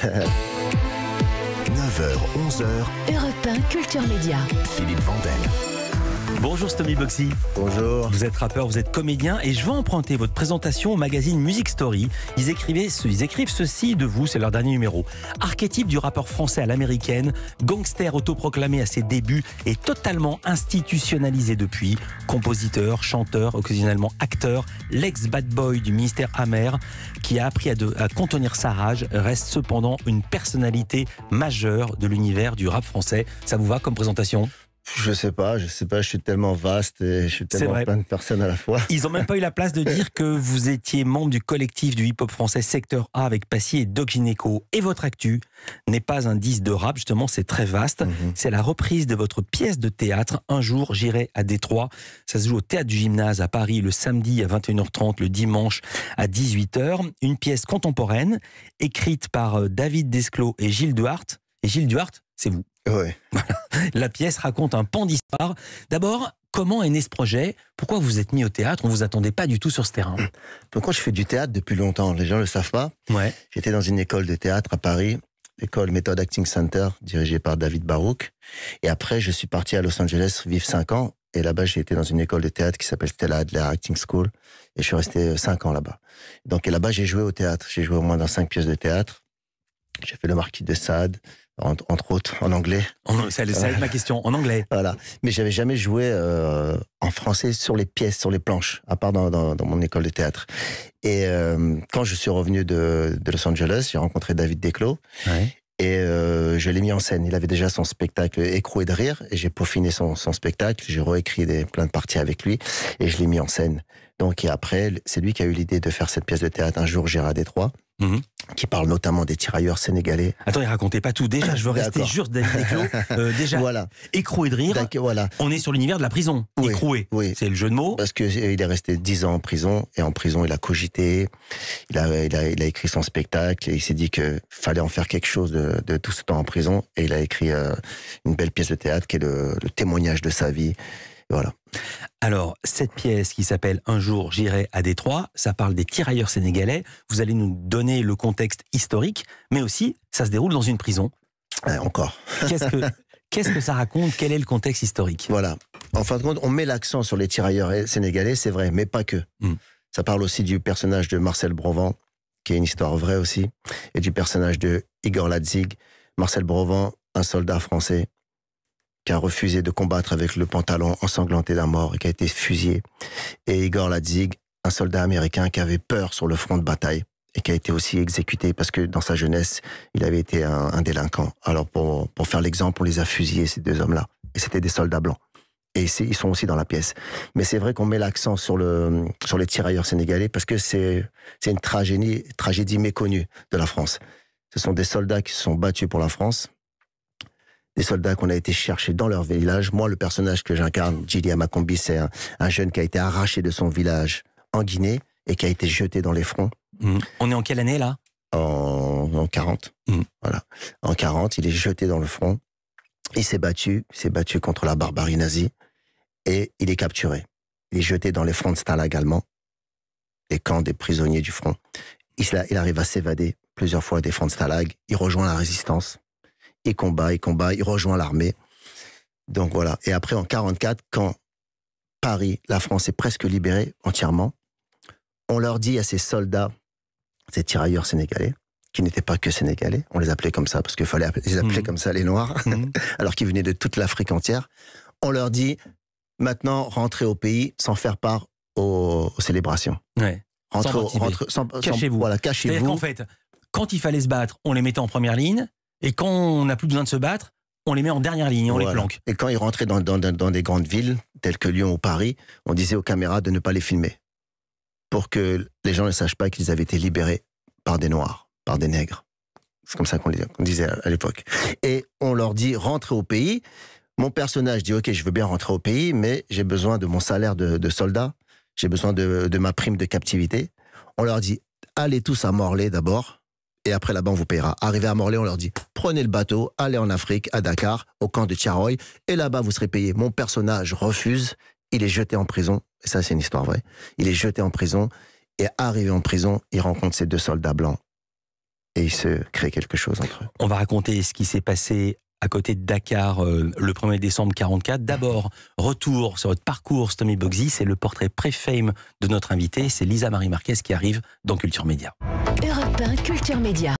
9h, 11h. Europe 1, Culture Média. Philippe Vandel. Bonjour Stomy Boxy. Bonjour. Vous êtes rappeur, vous êtes comédien et je vais emprunter votre présentation au magazine Music Story. Ils, écrivent ceci de vous, c'est leur dernier numéro. Archétype du rappeur français à l'américaine, gangster autoproclamé à ses débuts et totalement institutionnalisé depuis. Compositeur, chanteur, occasionnellement acteur, l'ex-bad boy du ministère amer qui a appris à, à contenir sa rage reste cependant une personnalité majeure de l'univers du rap français. Ça vous va comme présentation je sais pas, je sais pas, je suis tellement vaste et je suis tellement plein de personnes à la fois. Ils ont même pas eu la place de dire que vous étiez membre du collectif du hip-hop français Secteur A avec Passy et Doc Gineco. Et votre actu n'est pas un disque de rap, justement, c'est très vaste. Mhm. C'est la reprise de votre pièce de théâtre Un jour j'irai à Détroit. Ça se joue au théâtre du gymnase à Paris le samedi à 21h30, le dimanche à 18h. Une pièce contemporaine écrite par euh, David Desclos et Gilles Duarte. Et Gilles Duarte, c'est vous. Oui. la pièce raconte un pan d'histoire. D'abord, comment est né ce projet Pourquoi vous êtes mis au théâtre On vous attendait pas du tout sur ce terrain. pourquoi je fais du théâtre depuis longtemps, les gens le savent pas. J'étais dans une école de théâtre à Paris, l'école méthode Acting Center, dirigée par David Baruch. Et après, je suis parti à Los Angeles vivre cinq ans. Et là-bas, j'ai été dans une école de théâtre qui s'appelle Stella Adler Acting School. Et je suis resté euh, cinq ans là-bas. Donc, et là-bas, j'ai joué au théâtre. J'ai joué au moins dans cinq pièces de théâtre. J'ai fait le marquis de Sade, entre autres, en anglais. ça été ma question, en anglais. Voilà. Mais j'avais jamais joué euh, en français sur les pièces, sur les planches, à part dans, mon école de théâtre. Et euh, quand je suis revenu de, Los Angeles, j'ai rencontré David Desclos. Et euh, je l'ai mis en scène. Il avait déjà son spectacle Écroué de rire. Et j'ai peaufiné son, spectacle. J'ai réécrit des, plein de parties avec lui. Et je l'ai mis en scène. Donc, et après, c'est lui qui a eu l'idée de faire cette pièce de théâtre un jour, Gérard Détroit. Mm-hmm. qui parle notamment des tirailleurs sénégalais. Attends, il racontait pas tout. Déjà, je veux rester juste d'être euh, déjà, voilà. écroué de rire. Voilà. On est sur l'univers de la prison. écroué. C'est le jeu de mots. Parce qu'il euh, est resté 10 ans en prison. Et en prison, il a cogité. Il a, il a, écrit son spectacle. Et il s'est dit qu'il fallait en faire quelque chose de, tout ce temps en prison. Et il a écrit euh, une belle pièce de théâtre qui est le témoignage de sa vie. Voilà. Alors, cette pièce qui s'appelle Un jour j'irai à Détroit, ça parle des tirailleurs sénégalais. Vous allez nous donner le contexte historique, mais aussi, ça se déroule dans une prison. encore. Qu'est-ce que, ça raconte Quel est le contexte historique Voilà. En fin de compte, on met l'accent sur les tirailleurs sénégalais, c'est vrai, mais pas que. Hmm. Ça parle aussi du personnage de Marcel Brovan, qui est une histoire vraie aussi, et du personnage de Igor Latzig. Marcel Brovan, un soldat français qui a refusé de combattre avec le pantalon ensanglanté d'un mort et qui a été fusillé. Et Igor Ladzig, un soldat américain qui avait peur sur le front de bataille et qui a été aussi exécuté parce que dans sa jeunesse, il avait été un, délinquant. Alors pour, faire l'exemple, on les a fusillés, ces deux hommes-là. Et c'était des soldats blancs. Et ils sont aussi dans la pièce. Mais c'est vrai qu'on met l'accent sur, le, sur les tirailleurs sénégalais parce que c'est une tragédie, tragédie méconnue de la France. Ce sont des soldats qui se sont battus pour la France, des soldats qu'on a été chercher dans leur village. Moi, le personnage que j'incarne, Gilly Akombi, c'est un, jeune qui a été arraché de son village en Guinée et qui a été jeté dans les fronts. Mm. On est en quelle année là en, 40. Mm. Voilà. En 40, il est jeté dans le front. Il s'est battu, s'est battu contre la barbarie nazie et il est capturé. Il est jeté dans les fronts de Stalag allemand, les camps des prisonniers du front. Il, il arrive à s'évader plusieurs fois des fronts de Stalag. Il rejoint la résistance et combat, et combat. Il rejoint l'armée. Donc voilà. Et après, en 44, quand Paris, la France est presque libérée entièrement, on leur dit à ces soldats, ces tirailleurs sénégalais, qui n'étaient pas que sénégalais, on les appelait comme ça parce qu'il fallait les appeler mmh. comme ça les noirs, mmh. alors qu'ils venaient de toute l'Afrique entière. On leur dit maintenant rentrez au pays sans faire part aux, célébrations. Ouais. Rentrez, rentrez, cachez-vous. Voilà, cachez-vous. En fait, quand il fallait se battre, on les mettait en première ligne. Et quand on n'a plus besoin de se battre, on les met en dernière ligne, on les planque. Et quand ils rentraient dans, des grandes villes, telles que Lyon ou Paris, on disait aux caméras de ne pas les filmer. Pour que les gens ne sachent pas qu'ils avaient été libérés par des Noirs, par des Nègres. C'est comme ça qu'on disait à l'époque. Et on leur dit, rentrez au pays. Mon personnage dit, OK, je veux bien rentrer au pays, mais j'ai besoin de mon salaire de, soldat, j'ai besoin de ma prime de captivité. On leur dit, allez tous à Morlaix d'abord, et après là-bas, on vous payera. Arrivé à Morlaix, on leur dit prenez le bateau, allez en Afrique, à Dakar, au camp de Tiaroy, et là-bas, vous serez payé. Mon personnage refuse, il est jeté en prison, et ça, c'est une histoire vraie. Il est jeté en prison, et arrivé en prison, il rencontre ces deux soldats blancs. Et il se crée quelque chose entre eux. On va raconter ce qui s'est passé à côté de Dakar euh, le 1er décembre 44. D'abord, retour sur votre parcours, Tommy Boxy. C'est le portrait pré-fame de notre invité. C'est Lisa Marie Marquez qui arrive dans Culture Média. Europe Culture Média.